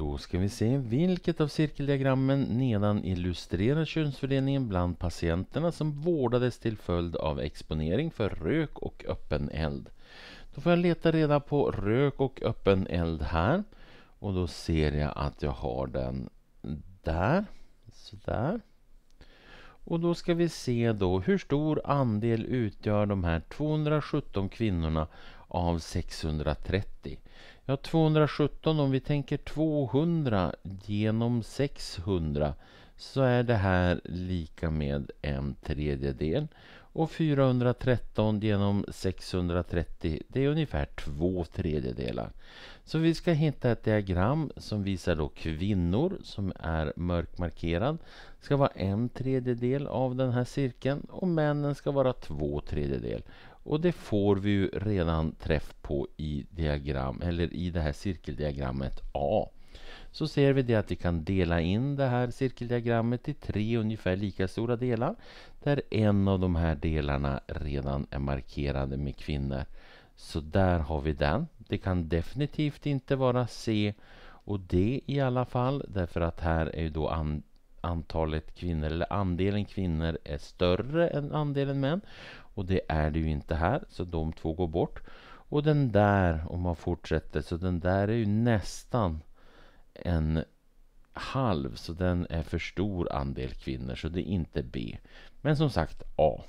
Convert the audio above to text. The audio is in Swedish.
Då ska vi se vilket av cirkeldiagrammen nedan illustrerar könsfördelningen bland patienterna som vårdades till följd av exponering för rök och öppen eld. Då får jag leta reda på rök och öppen eld här. Och då ser jag att jag har den där. Sådär. Och då ska vi se då hur stor andel utgör de här 217 kvinnorna av 630? Ja, 217 om vi tänker 200 genom 600 så är det här lika med en tredjedel. Och 413 genom 630, det är ungefär två tredjedelar. Så vi ska hitta ett diagram som visar då kvinnor, som är mörkmarkerad, ska vara en tredjedel av den här cirkeln och männen ska vara två tredjedel. Och det får vi ju redan träff på i, diagram, eller i det här cirkeldiagrammet A så ser vi det att vi kan dela in det här cirkeldiagrammet i tre ungefär lika stora delar där en av de här delarna redan är markerade med kvinnor. Så där har vi den. Det kan definitivt inte vara C och D i alla fall därför att här är ju då an antalet kvinnor eller andelen kvinnor är större än andelen män och det är det ju inte här så de två går bort. Och den där, om man fortsätter, så den där är ju nästan en halv, så den är för stor andel kvinnor, så det är inte B. Men som sagt A.